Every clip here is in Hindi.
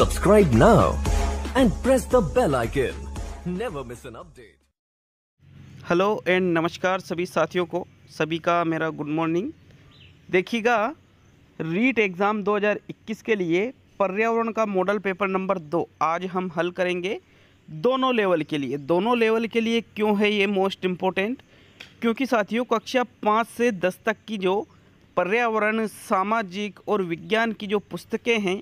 Subscribe now and press the bell icon. Never miss an update. Hello and नमस्कार सभी साथियों को सभी का मेरा गुड मॉर्निंग देखिएगा रीट एग्ज़ाम 2021 के लिए पर्यावरण का मॉडल पेपर नंबर दो आज हम हल करेंगे दोनों लेवल के लिए दोनों लेवल के लिए क्यों है ये मोस्ट इम्पोर्टेंट क्योंकि साथियों कक्षा पाँच से दस तक की जो पर्यावरण सामाजिक और विज्ञान की जो पुस्तकें हैं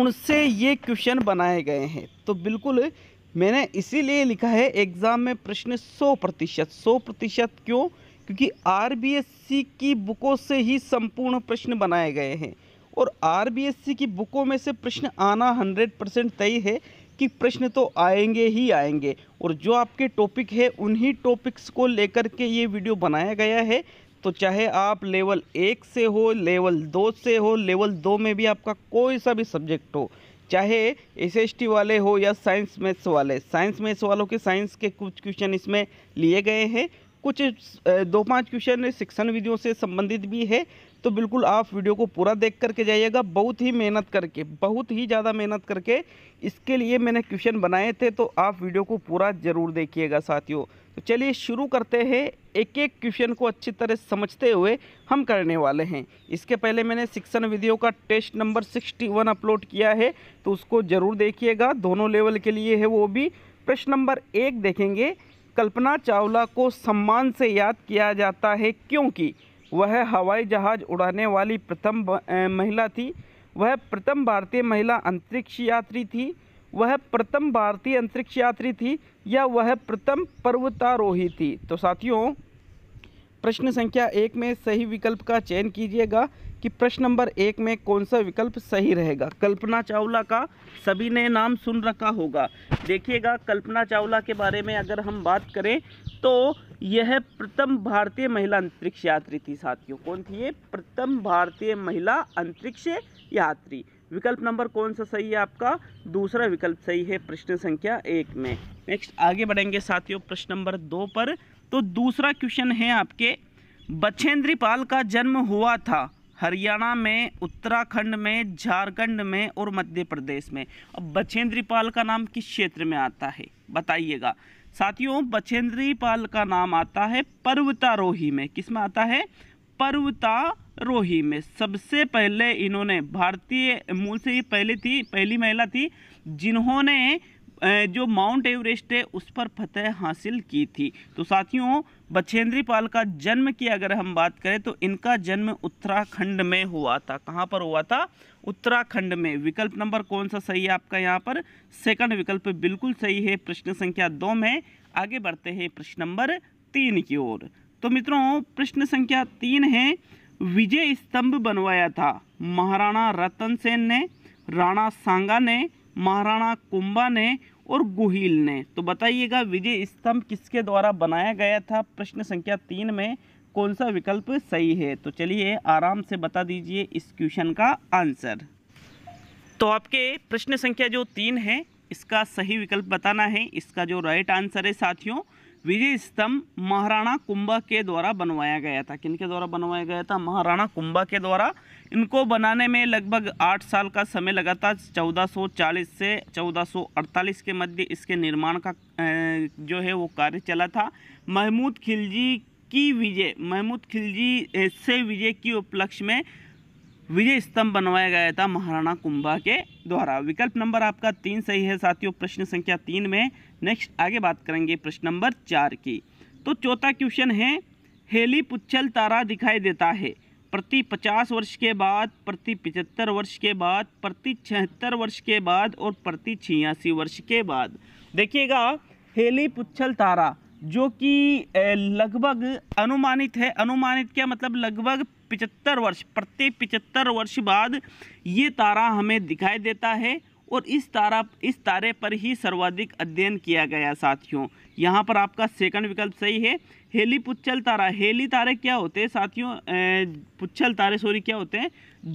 उनसे ये क्वेश्चन बनाए गए हैं तो बिल्कुल मैंने इसीलिए लिखा है एग्ज़ाम में प्रश्न 100 प्रतिशत सौ प्रतिशत क्यों क्योंकि आर की बुकों से ही संपूर्ण प्रश्न बनाए गए हैं और आर की बुकों में से प्रश्न आना हंड्रेड परसेंट तय है कि प्रश्न तो आएंगे ही आएंगे और जो आपके टॉपिक है उन्हीं टॉपिक्स को लेकर के ये वीडियो बनाया गया है तो चाहे आप लेवल एक से हो लेवल दो से हो लेवल दो में भी आपका कोई सा भी सब्जेक्ट हो चाहे एस वाले हो या साइंस मैथ्स वाले साइंस मैथ्स वालों के साइंस के कुछ क्वेश्चन इसमें लिए गए हैं कुछ दो पांच क्वेश्चन शिक्षण विधियों से संबंधित भी है तो बिल्कुल आप वीडियो को पूरा देख करके जाइएगा बहुत ही मेहनत करके बहुत ही ज़्यादा मेहनत करके इसके लिए मैंने क्वेश्चन बनाए थे तो आप वीडियो को पूरा ज़रूर देखिएगा साथियों तो चलिए शुरू करते हैं एक एक क्वेश्चन को अच्छी तरह समझते हुए हम करने वाले हैं इसके पहले मैंने शिक्षण विधियों का test number sixty one upload किया है तो उसको ज़रूर देखिएगा दोनों लेवल के लिए है वो भी प्रश्न नंबर एक देखेंगे कल्पना चावला को सम्मान से याद किया जाता है क्योंकि वह हवाई जहाज़ उड़ाने वाली प्रथम महिला थी वह प्रथम भारतीय महिला अंतरिक्ष यात्री थी वह प्रथम भारतीय अंतरिक्ष यात्री थी या वह प्रथम पर्वतारोही थी तो साथियों प्रश्न संख्या एक में सही विकल्प का चयन कीजिएगा कि प्रश्न नंबर एक में कौन सा विकल्प सही रहेगा कल्पना चावला का सभी ने नाम सुन रखा होगा देखिएगा कल्पना चावला के बारे में अगर हम बात करें तो यह प्रथम भारतीय महिला अंतरिक्ष यात्री थी साथियों कौन थी ये प्रथम भारतीय महिला अंतरिक्ष यात्री विकल्प नंबर कौन सा सही है आपका दूसरा विकल्प सही है प्रश्न संख्या एक में नेक्स्ट आगे बढ़ेंगे साथियों प्रश्न नंबर दो पर तो दूसरा क्वेश्चन है आपके बछेंद्री पाल का जन्म हुआ था हरियाणा में उत्तराखंड में झारखंड में और मध्य प्रदेश में अब बछेंद्री पाल का नाम किस क्षेत्र में आता है बताइएगा साथियों बछेंद्री पाल का नाम आता है पर्वतारोही में किस में आता है पर्वता रोही में सबसे पहले इन्होंने भारतीय मूल से ये पहले थी पहली महिला थी जिन्होंने जो माउंट एवरेस्ट है उस पर फतेह हासिल की थी तो साथियों बछेंद्री पाल का जन्म की अगर हम बात करें तो इनका जन्म उत्तराखंड में हुआ था कहाँ पर हुआ था उत्तराखंड में विकल्प नंबर कौन सा सही है आपका यहाँ पर सेकंड विकल्प बिल्कुल सही है प्रश्न संख्या दो में आगे बढ़ते हैं प्रश्न नंबर तीन की ओर तो मित्रों प्रश्न संख्या तीन है विजय स्तंभ बनवाया था महाराणा रतन सेन ने राणा सांगा ने महाराणा कुंभा ने और गुहिल ने तो बताइएगा विजय स्तंभ किसके द्वारा बनाया गया था प्रश्न संख्या तीन में कौन सा विकल्प सही है तो चलिए आराम से बता दीजिए इस क्वेश्चन का आंसर तो आपके प्रश्न संख्या जो तीन है इसका सही विकल्प बताना है इसका जो राइट आंसर है साथियों विजय स्तंभ महाराणा कुंभा के द्वारा बनवाया गया था किनके द्वारा बनवाया गया था महाराणा कुंभा के द्वारा इनको बनाने में लगभग आठ साल का समय लगा था 1440 से 1448 के मध्य इसके निर्माण का जो है वो कार्य चला था महमूद खिलजी की विजय महमूद खिलजी से विजय की उपलक्ष्य में विजय स्तंभ बनवाया गया था महाराणा कुंभा के द्वारा विकल्प नंबर आपका तीन सही है साथियों प्रश्न संख्या तीन में नेक्स्ट आगे बात करेंगे प्रश्न नंबर चार की तो चौथा क्वेश्चन है हेली पुच्छल तारा दिखाई देता है प्रति पचास वर्ष के बाद प्रति पिचहत्तर वर्ष के बाद प्रति छिहत्तर वर्ष के बाद और प्रति छियासी वर्ष के बाद देखिएगा हेली पुच्छल तारा जो कि लगभग अनुमानित है अनुमानित क्या मतलब लगभग पिचहत्तर वर्ष प्रत्येक पिचहत्तर वर्ष बाद ये तारा हमें दिखाई देता है और इस तारा इस तारे पर ही सर्वाधिक अध्ययन किया गया साथियों यहाँ पर आपका सेकंड विकल्प सही है हेली पुच्छल तारा हेली तारे क्या होते हैं साथियों पुच्छल तारे सॉरी क्या होते हैं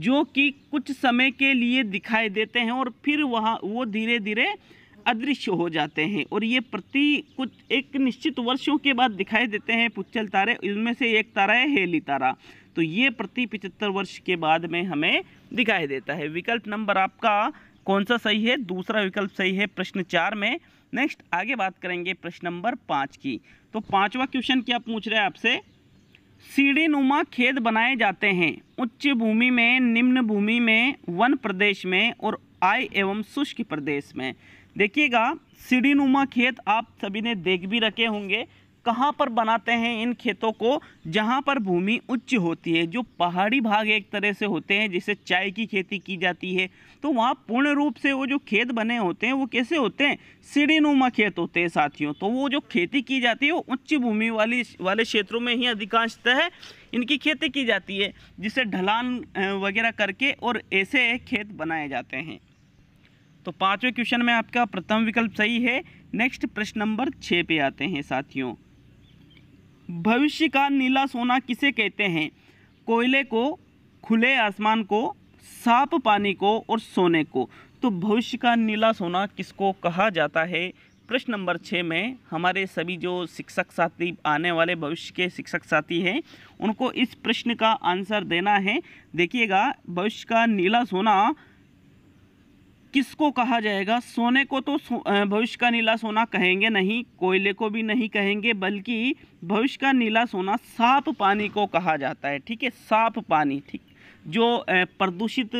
जो कि कुछ समय के लिए दिखाई देते हैं और फिर वहाँ वो धीरे धीरे अदृश्य हो जाते हैं और ये प्रति कुछ एक निश्चित वर्षों के बाद दिखाई देते हैं पुच्छल तारे इनमें से एक तारा है हेली तारा तो ये प्रति पिचहत्तर वर्ष के बाद में हमें दिखाई देता है विकल्प नंबर आपका कौन सा सही है दूसरा विकल्प सही है प्रश्न चार में नेक्स्ट आगे बात करेंगे प्रश्न नंबर पाँच की तो पाँचवा क्वेश्चन क्या पूछ रहे हैं आपसे सीढ़ी नुमा खेत बनाए जाते हैं उच्च भूमि में निम्न भूमि में वन प्रदेश में और आय एवं शुष्क प्रदेश में देखिएगा सीढ़ी नुमा खेत आप सभी ने देख भी रखे होंगे कहाँ पर बनाते हैं इन खेतों को जहाँ पर भूमि उच्च होती है जो पहाड़ी भाग एक तरह से होते हैं जिसे चाय की खेती की जाती है तो वहाँ पूर्ण रूप से वो जो खेत बने होते हैं वो कैसे होते हैं सीढ़ीनुमा खेत होते हैं साथियों तो वो जो खेती की जाती है वो उच्च भूमि वाली वाले क्षेत्रों में ही अधिकांशतः इनकी खेती की जाती है जिसे ढलान वगैरह करके और ऐसे खेत बनाए जाते हैं तो पाँचवें क्वेश्चन में आपका प्रथम विकल्प सही है नेक्स्ट प्रश्न नंबर छः पे आते हैं साथियों भविष्य का नीला सोना किसे कहते हैं कोयले को खुले आसमान को साफ पानी को और सोने को तो भविष्य का नीला सोना किसको कहा जाता है प्रश्न नंबर छः में हमारे सभी जो शिक्षक साथी आने वाले भविष्य के शिक्षक साथी हैं उनको इस प्रश्न का आंसर देना है देखिएगा भविष्य का नीला सोना किसको कहा जाएगा सोने को तो भविष्य का नीला सोना कहेंगे नहीं कोयले को भी नहीं कहेंगे बल्कि भविष्य का नीला सोना साफ पानी को कहा जाता है ठीक है साफ पानी ठीक जो प्रदूषित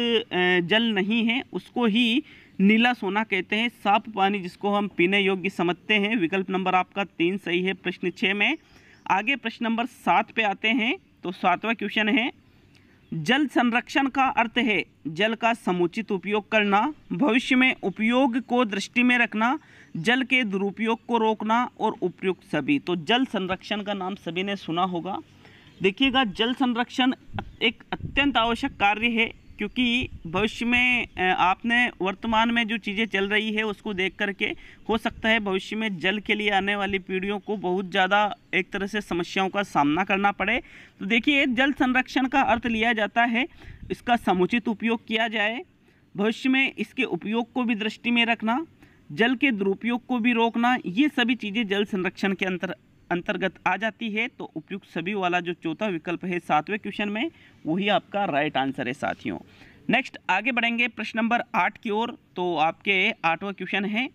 जल नहीं है उसको ही नीला सोना कहते हैं साफ पानी जिसको हम पीने योग्य समझते हैं विकल्प नंबर आपका तीन सही है प्रश्न छः में आगे प्रश्न नंबर सात पे आते हैं तो सातवां क्वेश्चन है जल संरक्षण का अर्थ है जल का समुचित उपयोग करना भविष्य में उपयोग को दृष्टि में रखना जल के दुरुपयोग को रोकना और उपयुक्त सभी तो जल संरक्षण का नाम सभी ने सुना होगा देखिएगा जल संरक्षण एक अत्यंत आवश्यक कार्य है क्योंकि भविष्य में आपने वर्तमान में जो चीज़ें चल रही है उसको देख करके हो सकता है भविष्य में जल के लिए आने वाली पीढ़ियों को बहुत ज़्यादा एक तरह से समस्याओं का सामना करना पड़े तो देखिए जल संरक्षण का अर्थ लिया जाता है इसका समुचित उपयोग किया जाए भविष्य में इसके उपयोग को भी दृष्टि में रखना जल के दुरुपयोग को भी रोकना ये सभी चीज़ें जल संरक्षण के अंतर अंतर्गत आ जाती है तो उपयुक्त सभी वाला जो चौथा विकल्प है सातवें क्वेश्चन में वही आपका राइट आंसर है साथियों नेक्स्ट आगे बढ़ेंगे प्रश्न नंबर आठ की ओर तो आपके आठवा क्वेश्चन है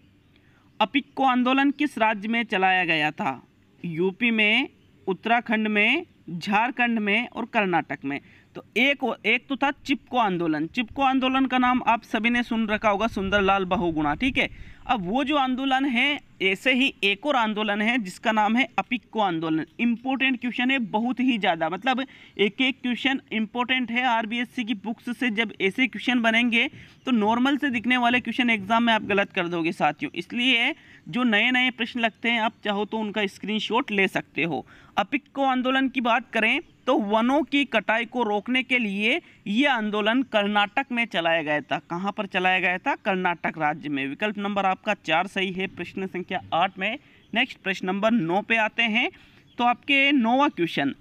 अपिक्को आंदोलन किस राज्य में चलाया गया था यूपी में उत्तराखंड में झारखंड में और कर्नाटक में तो एक एक तो था चिपको आंदोलन चिपको आंदोलन का नाम आप सभी ने सुन रखा होगा सुंदरलाल बहुगुणा ठीक है अब वो जो आंदोलन है ऐसे ही एक और आंदोलन है जिसका नाम है अपिक्को आंदोलन इम्पोर्टेंट क्वेश्चन है बहुत ही ज़्यादा मतलब एक एक क्वेश्चन इम्पोर्टेंट है आरबीएससी की बुक्स से जब ऐसे क्वेश्चन बनेंगे तो नॉर्मल से दिखने वाले क्वेश्चन एग्जाम में आप गलत कर दोगे साथियों इसलिए जो नए नए प्रश्न लगते हैं आप चाहो तो उनका स्क्रीन ले सकते हो अपिक्को आंदोलन की बात करें तो वनों की कटाई को रोकने के लिए ये आंदोलन कर्नाटक में चलाया गया था कहाँ पर चलाया गया था कर्नाटक राज्य में विकल्प नंबर आपका चार सही है प्रश्न संख्या आठ में नेक्स्ट प्रश्न नंबर नौ पे आते हैं तो आपके नौवा क्वेश्चन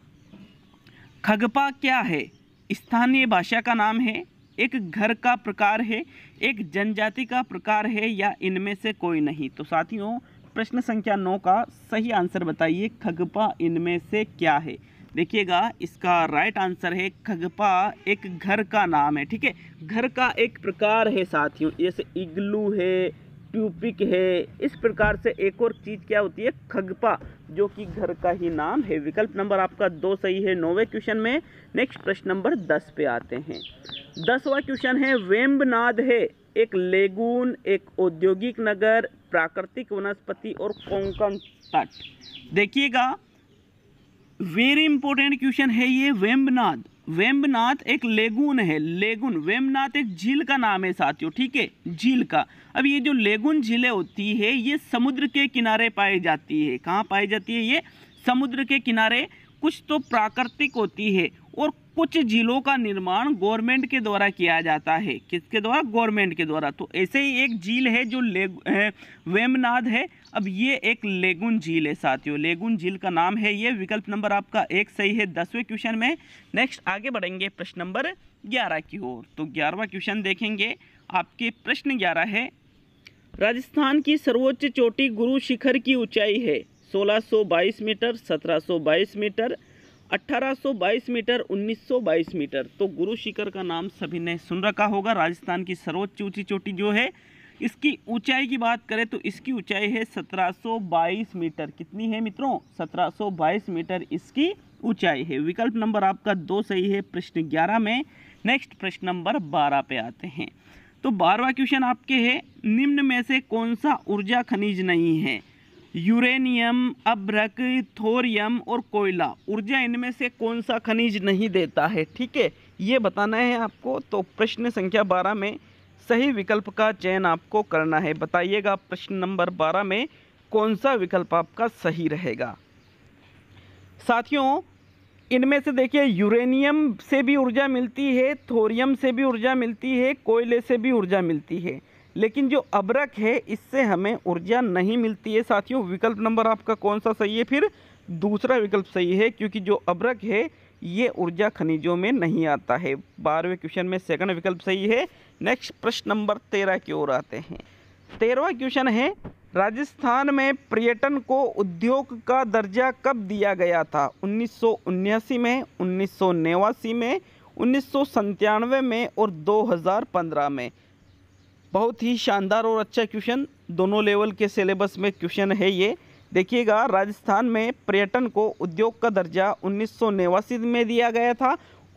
खगपा क्या है स्थानीय भाषा का नाम है एक घर का प्रकार है एक जनजाति का प्रकार है या इनमें से कोई नहीं तो साथियों प्रश्न संख्या नौ का सही आंसर बताइए खगपा इनमें से क्या है देखिएगा इसका राइट आंसर है खगपा एक घर का नाम है ठीक है घर का एक प्रकार है साथियों जैसे इग्लू है ट्यूपिक है इस प्रकार से एक और चीज़ क्या होती है खगपा जो कि घर का ही नाम है विकल्प नंबर आपका दो सही है नौवे क्वेश्चन में नेक्स्ट प्रश्न नंबर दस पे आते हैं दसवा क्वेश्चन है वेम्बनाद है एक लेगून एक औद्योगिक नगर प्राकृतिक वनस्पति और कोंकण तट देखिएगा वेरी इंपॉर्टेंट क्वेश्चन है ये वेम्बनाथ वेम्बनाथ एक लेगुन है लेगुन वेम्बनाथ एक झील का नाम है साथियों ठीक है झील का अब ये जो लेगुन झीलें होती है ये समुद्र के किनारे पाई जाती है कहाँ पाई जाती है ये समुद्र के किनारे कुछ तो प्राकृतिक होती है और कुछ जिलों का निर्माण गवर्नमेंट के द्वारा किया जाता है किसके द्वारा गवर्नमेंट के द्वारा तो ऐसे ही एक झील है जो ले वेमनाद है अब ये एक लेगुन झील है साथियों लेगुन झील का नाम है ये विकल्प नंबर आपका एक सही है दसवें क्वेश्चन में नेक्स्ट आगे बढ़ेंगे प्रश्न नंबर ग्यारह की ओर तो ग्यारहवा क्वेश्चन देखेंगे आपके प्रश्न ग्यारह है राजस्थान की सर्वोच्च चोटी गुरु शिखर की ऊंचाई है बाईस मीटर बाईस मीटर 1822 मीटर 1922 मीटर तो गुरु शिखर का नाम सभी ने सुन रखा होगा राजस्थान की सर्वोच्च ऊंची चोटी जो है इसकी ऊंचाई की बात करें तो इसकी ऊंचाई है 1722 मीटर कितनी है मित्रों 1722 मीटर इसकी ऊंचाई है विकल्प नंबर आपका दो सही है प्रश्न ग्यारह में नेक्स्ट प्रश्न नंबर बारह पे आते हैं तो बारहवा क्वेश्चन आपके है निम्न में से कौन सा ऊर्जा खनिज नहीं है यूरेनियम अब्रक थोरियम और कोयला ऊर्जा इनमें से कौन सा खनिज नहीं देता है ठीक है ये बताना है आपको तो प्रश्न संख्या बारह में सही विकल्प का चयन आपको करना है बताइएगा प्रश्न नंबर बारह में कौन सा विकल्प आपका सही रहेगा साथियों इनमें से देखिए यूरेनियम से भी ऊर्जा मिलती है थोरियम से भी ऊर्जा मिलती है कोयले से भी ऊर्जा मिलती है लेकिन जो अबरक है इससे हमें ऊर्जा नहीं मिलती है साथियों विकल्प नंबर आपका कौन सा सही है फिर दूसरा विकल्प सही है क्योंकि जो अबरक है ये ऊर्जा खनिजों में नहीं आता है बारहवें क्वेश्चन में सेकंड विकल्प सही है नेक्स्ट प्रश्न नंबर तेरह की ओर आते हैं तेरहवा क्वेश्चन है राजस्थान में पर्यटन को उद्योग का दर्जा कब दिया गया था उन्नीस में उन्नीस में उन्नीस में और दो में बहुत ही शानदार और अच्छा क्वेश्चन दोनों लेवल के सिलेबस में क्वेश्चन है ये देखिएगा राजस्थान में पर्यटन को उद्योग का दर्जा उन्नीस में दिया गया था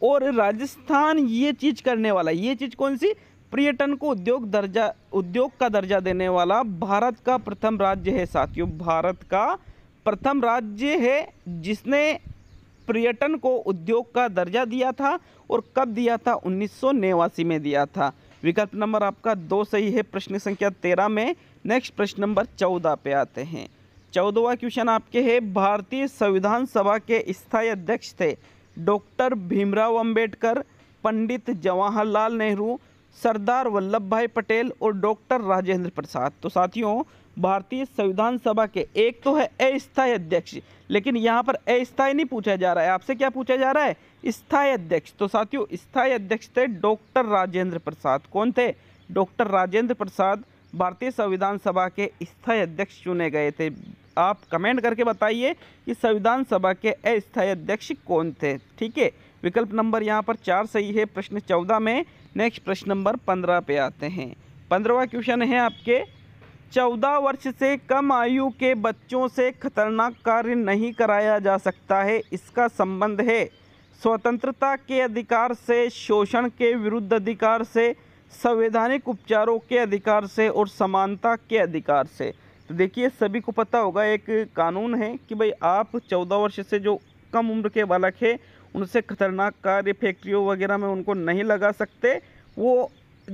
और राजस्थान ये चीज़ करने वाला ये चीज़ कौन सी पर्यटन को उद्योग दर्जा उद्योग का दर्जा देने वाला भारत का प्रथम राज्य है साथियों भारत का प्रथम राज्य है जिसने पर्यटन को उद्योग का दर्जा दिया था और कब दिया था उन्नीस में दिया था विकल्प नंबर आपका दो सही है प्रश्न संख्या तेरह में नेक्स्ट प्रश्न नंबर चौदह पे आते हैं चौदहवा क्वेश्चन आपके है भारतीय संविधान सभा के स्थायी अध्यक्ष थे डॉक्टर भीमराव अंबेडकर पंडित जवाहरलाल नेहरू सरदार वल्लभ भाई पटेल और डॉक्टर राजेंद्र प्रसाद तो साथियों भारतीय संविधान सभा के एक तो है अस्थायी अध्यक्ष लेकिन यहाँ पर अस्थायी नहीं पूछा जा रहा है आपसे क्या पूछा जा रहा है स्थायी अध्यक्ष तो साथियों स्थायी अध्यक्ष थे डॉक्टर राजेंद्र प्रसाद कौन थे डॉक्टर राजेंद्र प्रसाद भारतीय संविधान सभा के स्थायी अध्यक्ष चुने गए थे आप कमेंट करके बताइए कि संविधान सभा के अस्थायी अध्यक्ष कौन थे ठीक है विकल्प नंबर यहाँ पर चार सही है प्रश्न चौदह में नेक्स्ट प्रश्न नंबर पंद्रह पे आते हैं पंद्रहवा क्वेश्चन है आपके चौदह वर्ष से कम आयु के बच्चों से खतरनाक कार्य नहीं कराया जा सकता है इसका संबंध है स्वतंत्रता के अधिकार से शोषण के विरुद्ध अधिकार से संवैधानिक उपचारों के अधिकार से और समानता के अधिकार से तो देखिए सभी को पता होगा एक कानून है कि भाई आप चौदह वर्ष से जो कम उम्र के बालक है उनसे खतरनाक कार्य फैक्ट्रियों वगैरह में उनको नहीं लगा सकते वो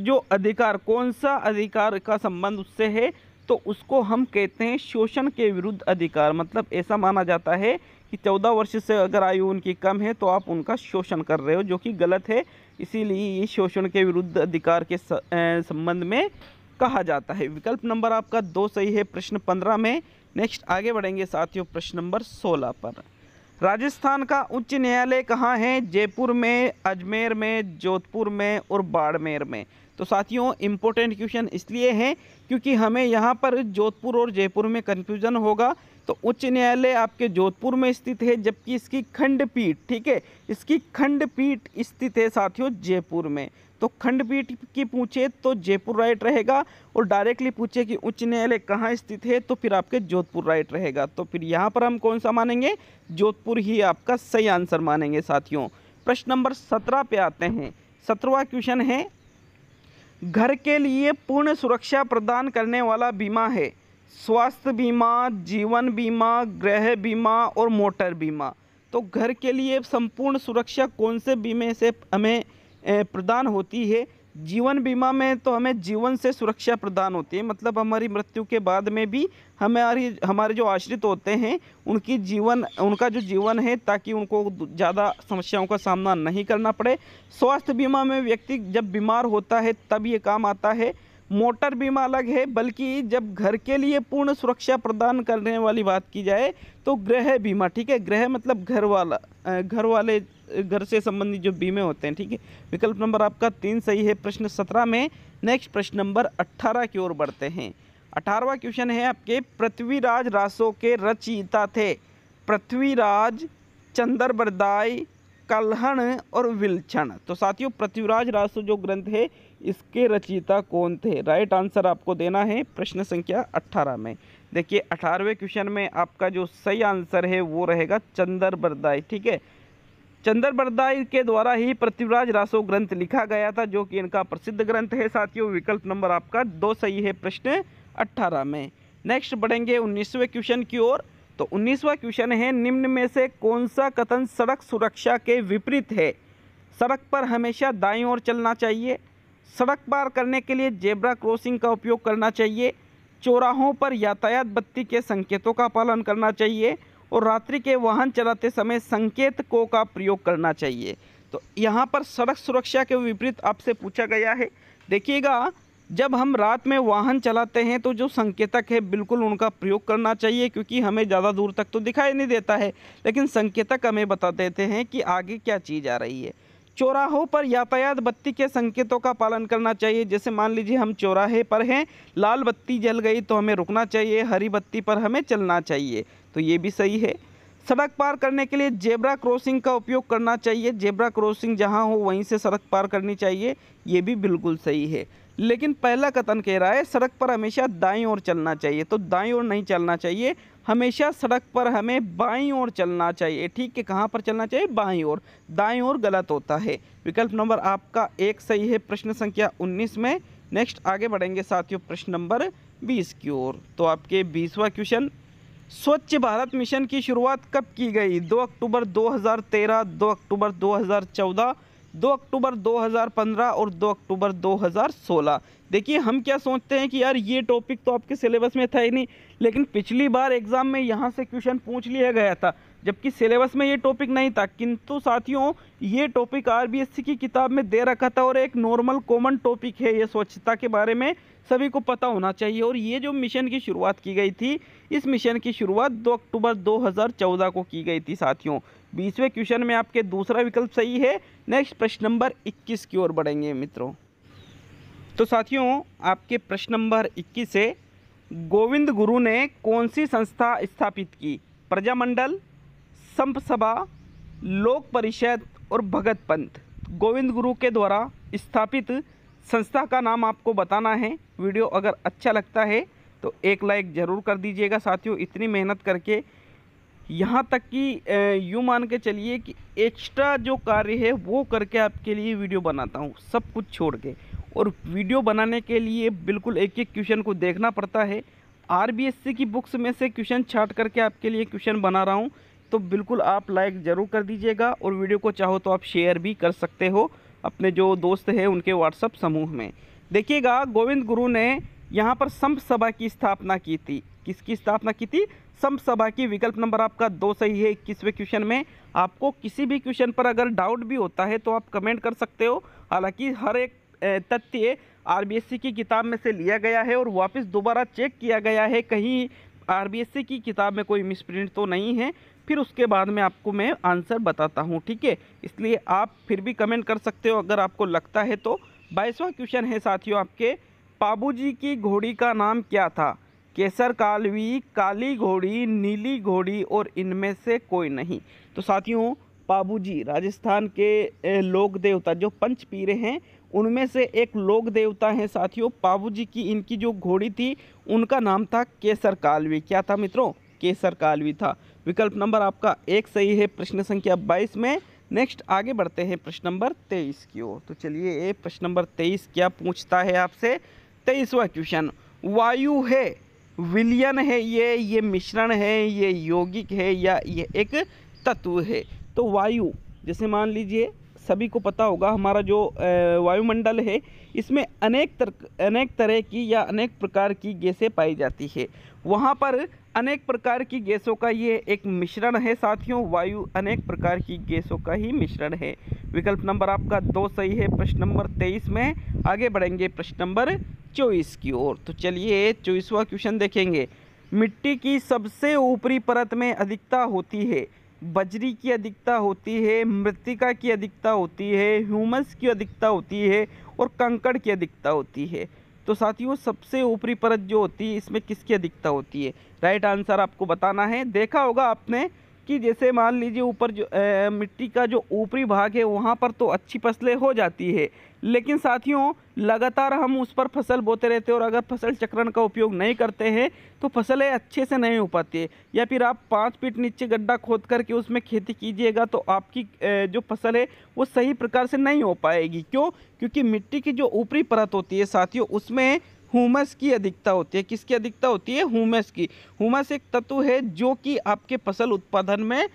जो अधिकार कौन सा अधिकार का संबंध उससे है तो उसको हम कहते हैं शोषण के विरुद्ध अधिकार मतलब ऐसा माना जाता है कि 14 वर्ष से अगर आयु उनकी कम है तो आप उनका शोषण कर रहे हो जो कि गलत है इसीलिए ये शोषण के विरुद्ध अधिकार के संबंध में कहा जाता है विकल्प नंबर आपका दो सही है प्रश्न पंद्रह में नेक्स्ट आगे बढ़ेंगे साथियों प्रश्न नंबर सोलह पर राजस्थान का उच्च न्यायालय कहाँ है जयपुर में अजमेर में जोधपुर में और बाड़मेर में तो साथियों इम्पोर्टेंट क्वेश्चन इसलिए है क्योंकि हमें यहाँ पर जोधपुर और जयपुर में कन्फ्यूज़न होगा तो उच्च न्यायालय आपके जोधपुर में स्थित है जबकि इसकी खंडपीठ ठीक है इसकी खंडपीठ स्थित है साथियों जयपुर में तो खंडपीठ की पूछे तो जयपुर राइट रहेगा और डायरेक्टली पूछे कि उच्च न्यायालय कहाँ स्थित है तो फिर आपके जोधपुर राइट रहेगा तो फिर यहाँ पर हम कौन सा मानेंगे जोधपुर ही आपका सही आंसर मानेंगे साथियों प्रश्न नंबर सत्रह पे आते हैं सत्रवा क्वेश्चन है घर के लिए पूर्ण सुरक्षा प्रदान करने वाला बीमा है स्वास्थ्य बीमा जीवन बीमा गृह बीमा और मोटर बीमा तो घर के लिए संपूर्ण सुरक्षा कौन से बीमे से हमें प्रदान होती है जीवन बीमा में तो हमें जीवन से सुरक्षा प्रदान होती है मतलब हमारी मृत्यु के बाद में भी हमारी हमारे जो आश्रित होते हैं उनकी जीवन उनका जो जीवन है ताकि उनको ज़्यादा समस्याओं का सामना नहीं करना पड़े स्वास्थ्य बीमा में व्यक्ति जब बीमार होता है तब ये काम आता है मोटर बीमा अलग है बल्कि जब घर के लिए पूर्ण सुरक्षा प्रदान करने वाली बात की जाए तो गृह बीमा ठीक है गृह मतलब घर वाला घर वाले घर से संबंधित जो बीमे होते हैं ठीक है विकल्प नंबर आपका तीन सही है प्रश्न सत्रह में नेक्स्ट प्रश्न नंबर अट्ठारह की ओर बढ़ते हैं अठारहवा क्वेश्चन है आपके पृथ्वीराज रासो के रचयिता थे पृथ्वीराज चंदर बरदाई कलहण और विलक्षण तो साथियों पृथ्वीराज रासो जो ग्रंथ है इसके रचयिता कौन थे राइट आंसर आपको देना है प्रश्न संख्या अट्ठारह में देखिए अठारहवें क्वेश्चन में आपका जो सही आंसर है वो रहेगा चंदर बरदाई ठीक है चंदर बरदाई के द्वारा ही पृथ्वीराज रासो ग्रंथ लिखा गया था जो कि इनका प्रसिद्ध ग्रंथ है साथियों विकल्प नंबर आपका दो सही है प्रश्न अट्ठारह में नेक्स्ट बढ़ेंगे उन्नीसवें क्वेश्चन की ओर तो उन्नीसवा क्वेश्चन है निम्न में से कौन सा कथन सड़क सुरक्षा के विपरीत है सड़क पर हमेशा दाई ओर चलना चाहिए सड़क पार करने के लिए जेब्रा क्रॉसिंग का उपयोग करना चाहिए चौराहों पर यातायात बत्ती के संकेतों का पालन करना चाहिए और रात्रि के वाहन चलाते समय संकेतकों का प्रयोग करना चाहिए तो यहाँ पर सड़क सुरक्षा के विपरीत आपसे पूछा गया है देखिएगा जब हम रात में वाहन चलाते हैं तो जो संकेतक है बिल्कुल उनका प्रयोग करना चाहिए क्योंकि हमें ज़्यादा दूर तक तो दिखाई नहीं देता है लेकिन संकेतक हमें बता देते हैं कि आगे क्या चीज़ आ रही है चौराहों पर यातायात बत्ती के संकेतों का पालन करना चाहिए जैसे मान लीजिए हम चौराहे पर हैं लाल बत्ती जल गई तो हमें रुकना चाहिए हरी बत्ती पर हमें चलना चाहिए तो ये भी सही है सड़क पार करने के लिए जेब्रा क्रॉसिंग का उपयोग करना चाहिए जेब्रा क्रॉसिंग जहाँ हो वहीं से सड़क पार करनी चाहिए ये भी बिल्कुल सही है लेकिन पहला कथन कह रहा है सड़क पर हमेशा दाएँ ओर चलना चाहिए तो दाएँ ओर नहीं चलना चाहिए हमेशा सड़क पर हमें बाईं ओर चलना चाहिए ठीक है कहाँ पर चलना चाहिए बाईं ओर दाईं ओर गलत होता है विकल्प नंबर आपका एक सही है प्रश्न संख्या 19 में नेक्स्ट आगे बढ़ेंगे साथियों प्रश्न नंबर 20 की ओर तो आपके बीसवा क्वेश्चन स्वच्छ भारत मिशन की शुरुआत कब की गई 2 अक्टूबर 2013 2 अक्टूबर दो 2 अक्टूबर 2015 और 2 अक्टूबर 2016 देखिए हम क्या सोचते हैं कि यार ये टॉपिक तो आपके सिलेबस में था ही नहीं लेकिन पिछली बार एग्ज़ाम में यहाँ से क्वेश्चन पूछ लिया गया था जबकि सिलेबस में ये टॉपिक नहीं था किंतु साथियों ये टॉपिक आरबीएससी की किताब में दे रखा था और एक नॉर्मल कॉमन टॉपिक है ये स्वच्छता के बारे में सभी को पता होना चाहिए और ये जो मिशन की शुरुआत की गई थी इस मिशन की शुरुआत 2 अक्टूबर 2014 को की गई थी साथियों बीसवें क्वेश्चन में आपके दूसरा विकल्प सही है नेक्स्ट प्रश्न नंबर 21 की ओर बढ़ेंगे मित्रों तो साथियों आपके प्रश्न नंबर 21 है गोविंद गुरु ने कौन सी संस्था स्थापित की प्रजामंडल संप सभा लोक परिषद और भगत पंथ गोविंद गुरु के द्वारा स्थापित संस्था का नाम आपको बताना है वीडियो अगर अच्छा लगता है तो एक लाइक ज़रूर कर दीजिएगा साथियों इतनी मेहनत करके यहाँ तक कि यूँ मान के चलिए कि एक्स्ट्रा जो कार्य है वो करके आपके लिए वीडियो बनाता हूँ सब कुछ छोड़ के और वीडियो बनाने के लिए बिल्कुल एक एक क्वेश्चन को देखना पड़ता है आर की बुक्स में से क्वेश्चन छाट करके आपके लिए क्वेश्चन बना रहा हूँ तो बिल्कुल आप लाइक ज़रूर कर दीजिएगा और वीडियो को चाहो तो आप शेयर भी कर सकते हो अपने जो दोस्त हैं उनके व्हाट्सअप समूह में देखिएगा गोविंद गुरु ने यहाँ पर संप सभा की स्थापना की थी किसकी स्थापना की थी संप सभा की विकल्प नंबर आपका दो सही है इक्कीसवें क्वेश्चन में आपको किसी भी क्वेश्चन पर अगर डाउट भी होता है तो आप कमेंट कर सकते हो हालांकि हर एक तथ्य आर की किताब में से लिया गया है और वापस दोबारा चेक किया गया है कहीं आर की किताब में कोई मिसप्रिंट तो नहीं है फिर उसके बाद में आपको मैं आंसर बताता हूँ ठीक है इसलिए आप फिर भी कमेंट कर सकते हो अगर आपको लगता है तो बाईसवा क्वेश्चन है साथियों आपके पाबूजी की घोड़ी का नाम क्या था केसर कालवी काली घोड़ी नीली घोड़ी और इनमें से कोई नहीं तो साथियों पाबूजी राजस्थान के लोक देवता जो पंच पीरे हैं उनमें से एक लोक देवता हैं साथियों पाबूजी की इनकी जो घोड़ी थी उनका नाम था केसर कालवी क्या था मित्रों केसर कालवी था विकल्प नंबर आपका एक सही है प्रश्न संख्या बाईस में नेक्स्ट आगे बढ़ते हैं प्रश्न नंबर तेईस की ओर तो चलिए ये प्रश्न नंबर तेईस क्या पूछता है आपसे तेईसवा क्वेश्चन वायु है विलियन है ये ये मिश्रण है ये यौगिक है या ये एक तत्व है तो वायु जैसे मान लीजिए सभी को पता होगा हमारा जो वायुमंडल है इसमें अनेक तर अनेक तरह की या अनेक प्रकार की गैसें पाई जाती है वहाँ पर अनेक प्रकार की गैसों का ये एक मिश्रण है साथियों वायु अनेक प्रकार की गैसों का ही मिश्रण है विकल्प नंबर आपका दो सही है प्रश्न नंबर तेईस में आगे बढ़ेंगे प्रश्न नंबर चौबीस की ओर तो चलिए चौबीसवा क्वेश्चन देखेंगे मिट्टी की सबसे ऊपरी परत में अधिकता होती है बजरी की अधिकता होती है मृतिका की अधिकता होती है ह्यूमस की अधिकता होती है और कंकड़ की अधिकता होती है तो साथियों सबसे ऊपरी परत जो होती है इसमें किसकी अधिकता होती है राइट आंसर आपको बताना है देखा होगा आपने कि जैसे मान लीजिए ऊपर जो ए, मिट्टी का जो ऊपरी भाग है वहाँ पर तो अच्छी फसलें हो जाती है लेकिन साथियों लगातार हम उस पर फसल बोते रहते हैं और अगर फसल चक्रण का उपयोग नहीं करते हैं तो फसलें अच्छे से नहीं हो पाती है या फिर आप पाँच फीट नीचे गड्ढा खोद करके उसमें खेती कीजिएगा तो आपकी जो फसल है वो सही प्रकार से नहीं हो पाएगी क्यों क्योंकि मिट्टी की जो ऊपरी परत होती है साथियों उसमें हुमस की अधिकता होती है किसकी अधिकता होती है हुमस की हुमस एक तत्व है जो कि आपके फसल उत्पादन में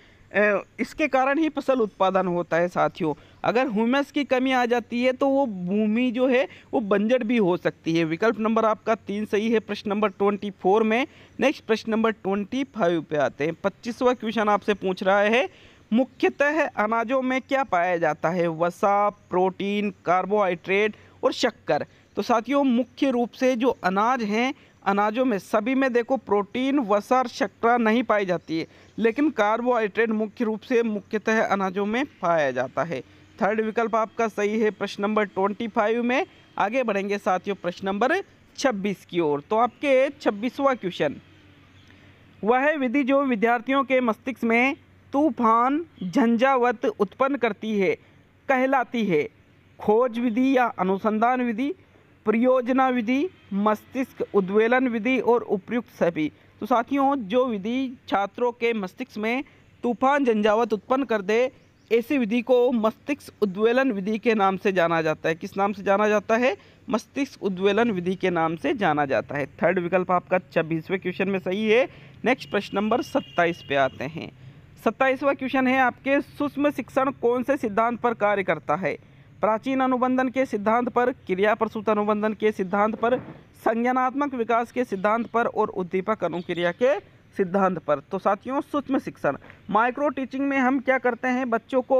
इसके कारण ही फसल उत्पादन होता है साथियों अगर ह्यूमस की कमी आ जाती है तो वो भूमि जो है वो बंजर भी हो सकती है विकल्प नंबर आपका तीन सही है प्रश्न नंबर ट्वेंटी फोर में नेक्स्ट प्रश्न नंबर ट्वेंटी फाइव पे आते हैं पच्चीसवा क्वेश्चन आपसे पूछ रहा है मुख्यतः अनाजों में क्या पाया जाता है वसा प्रोटीन कार्बोहाइड्रेट और शक्कर तो साथियों मुख्य रूप से जो अनाज हैं अनाजों में सभी में देखो प्रोटीन वसा और नहीं पाई जाती है लेकिन कार्बोहाइड्रेट मुख्य रूप से मुख्यतः अनाजों में पाया जाता है थर्ड विकल्प आपका सही है प्रश्न नंबर ट्वेंटी फाइव में आगे बढ़ेंगे साथियों प्रश्न नंबर छब्बीस की ओर तो आपके छब्बीसवा क्वेश्चन वह विधि जो विद्यार्थियों के मस्तिष्क में तूफान झंझावत उत्पन्न करती है कहलाती है खोज विधि या अनुसंधान विधि प्रयोजना विधि मस्तिष्क उद्वेलन विधि और उपयुक्त सभी तो साथियों जो विधि छात्रों के मस्तिष्क में तूफान जंजावत उत्पन्न कर दे ऐसी विधि को मस्तिष्क उद्वेलन विधि के नाम से जाना जाता है किस नाम से जाना जाता है मस्तिष्क उद्वेलन विधि के नाम से जाना जाता है थर्ड विकल्प आपका छब्बीसवें क्वेश्चन में सही है नेक्स्ट प्रश्न नंबर सत्ताईस पे आते हैं सत्ताईसवा क्वेश्चन है आपके सूक्ष्म शिक्षण कौन से सिद्धांत पर कार्य करता है प्राचीन अनुबंधन के सिद्धांत पर क्रिया प्रसूत अनुबंधन के सिद्धांत पर संज्ञानात्मक विकास के सिद्धांत पर और उद्दीपक अनुक्रिया के सिद्धांत पर तो साथियों सूक्ष्म शिक्षण माइक्रो टीचिंग में हम क्या करते हैं बच्चों को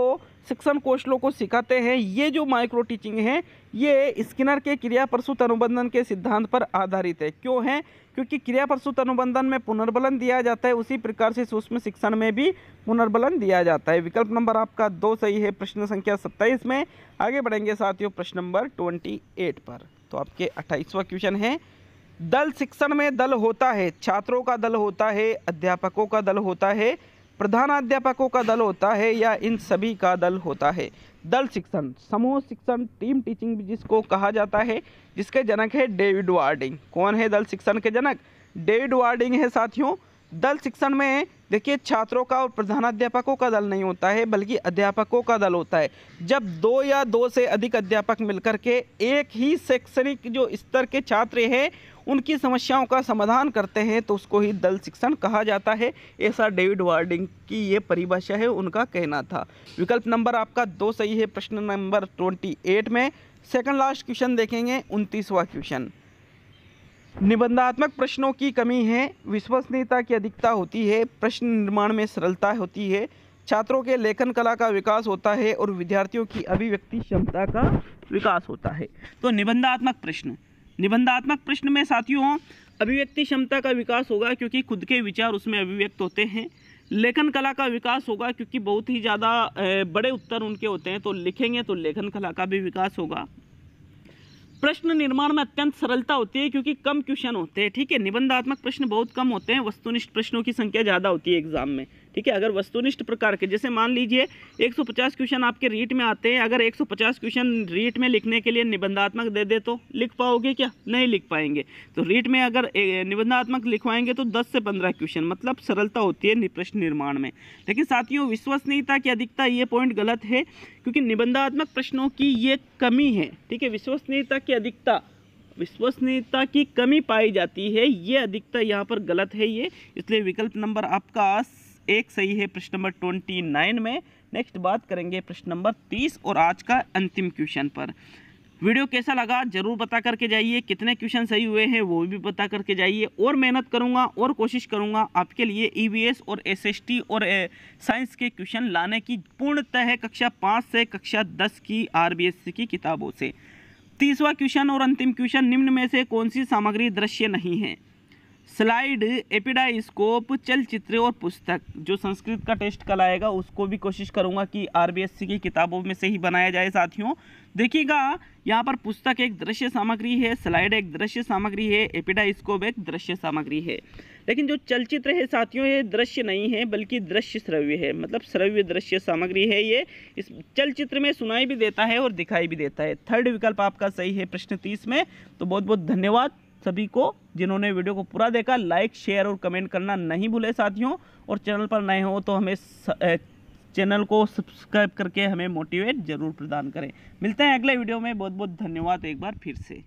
शिक्षण कौशलों को सिखाते हैं ये जो माइक्रो टीचिंग है ये स्किनर के क्रिया प्रसूत अनुबंधन के सिद्धांत पर आधारित है क्यों है क्योंकि क्रिया प्रसूत अनुबंधन में पुनर्बलन दिया जाता है उसी प्रकार से सूक्ष्म शिक्षण में भी पुनर्बलन दिया जाता है विकल्प नंबर आपका दो सही है प्रश्न संख्या सत्ताईस में आगे बढ़ेंगे साथियों प्रश्न नंबर ट्वेंटी एट पर तो आपके अट्ठाईसवा क्वेश्चन है दल शिक्षण में दल होता है छात्रों का दल होता है अध्यापकों का दल होता है प्रधानाध्यापकों का दल होता है या इन सभी का दल होता है दल शिक्षण समूह शिक्षण टीम टीचिंग जिसको कहा जाता है जिसके जनक है डेविड वार्डिंग कौन है दल शिक्षण के जनक डेविड वार्डिंग है साथियों दल शिक्षण में देखिए छात्रों का और प्रधानाध्यापकों का दल नहीं होता है बल्कि अध्यापकों का दल होता है जब दो या दो से अधिक अध्यापक मिलकर के एक ही शैक्षणिक जो स्तर के छात्र हैं उनकी समस्याओं का समाधान करते हैं तो उसको ही दल शिक्षण कहा जाता है ऐसा डेविड वार्डिंग की ये परिभाषा है उनका कहना था विकल्प नंबर आपका दो सही है प्रश्न नंबर ट्वेंटी एट में सेकेंड लास्ट क्वेश्चन देखेंगे उनतीसवा क्वेश्चन निबंधात्मक प्रश्नों की कमी है विश्वसनीयता की अधिकता होती है प्रश्न निर्माण में सरलता होती है छात्रों के लेखन कला का विकास होता है और विद्यार्थियों की अभिव्यक्ति क्षमता का विकास होता है तो निबंधात्मक प्रश्न निबंधात्मक प्रश्न में साथियों अभिव्यक्ति क्षमता का विकास होगा क्योंकि खुद के विचार उसमें अभिव्यक्त होते हैं लेखन कला का विकास होगा क्योंकि बहुत ही ज़्यादा बड़े उत्तर उनके होते हैं तो लिखेंगे तो लेखन कला का भी विकास होगा प्रश्न निर्माण में अत्यंत सरलता होती है क्योंकि कम क्वेश्चन होते हैं ठीक है निबंधात्मक प्रश्न बहुत कम होते हैं वस्तुनिष्ठ प्रश्नों की संख्या ज़्यादा होती है एग्जाम में ठीक है अगर वस्तुनिष्ठ प्रकार के जैसे मान लीजिए 150 क्वेश्चन आपके रीट में आते हैं अगर 150 क्वेश्चन रीट में लिखने के लिए निबंधात्मक दे दे तो लिख पाओगे क्या नहीं लिख पाएंगे तो रीट में अगर निबंधात्मक लिखवाएंगे तो दस से पंद्रह क्वेश्चन मतलब सरलता होती है प्रश्न निर्माण में लेकिन साथियों विश्वसनीयता की अधिकता ये पॉइंट गलत है क्योंकि निबंधात्मक प्रश्नों की ये कमी है ठीक है विश्वसनीयता की अधिकता विश्वसनीयता की कमी पाई जाती है ये अधिकता यहाँ पर गलत है ये इसलिए विकल्प नंबर आपका एक सही है प्रश्न नंबर ट्वेंटी नाइन में नेक्स्ट बात करेंगे प्रश्न नंबर तीस और आज का अंतिम क्वेश्चन पर वीडियो कैसा लगा जरूर बता करके जाइए कितने क्वेश्चन सही हुए हैं वो भी बता करके जाइए और मेहनत करूँगा और कोशिश करूँगा आपके लिए ईवीएस e और एसएसटी और साइंस के क्वेश्चन लाने की पूर्णतः कक्षा पाँच से कक्षा दस की आरबीएससी की किताबों से तीसवा क्वेश्चन और अंतिम क्वेश्चन निम्न में से कौन सी सामग्री दृश्य नहीं है स्लाइड एपिडाइस्कोप चलचित्र और पुस्तक जो संस्कृत का टेस्ट कल आएगा उसको भी कोशिश करूंगा कि आरबीएससी की किताबों में से ही बनाया जाए साथियों देखिएगा यहाँ पर पुस्तक एक दृश्य सामग्री है स्लाइड एक दृश्य सामग्री है एपिडाइस्कोप एक दृश्य सामग्री है लेकिन जो चलचित्र है साथियों ये दृश्य नहीं है बल्कि दृश्य श्रव्य है मतलब श्रव्य दृश्य सामग्री है ये इस चलचित्र में सुनाई भी देता है और दिखाई भी देता है थर्ड विकल्प आपका सही है प्रश्न तीस में तो बहुत बहुत धन्यवाद सभी को जिन्होंने वीडियो को पूरा देखा लाइक शेयर और कमेंट करना नहीं भूले साथियों और चैनल पर नए हो तो हमें चैनल को सब्सक्राइब करके हमें मोटिवेट ज़रूर प्रदान करें मिलते हैं अगले वीडियो में बहुत बहुत धन्यवाद एक बार फिर से